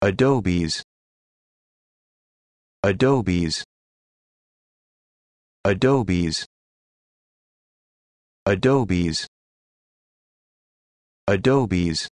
adobes adobes adobes adobes adobes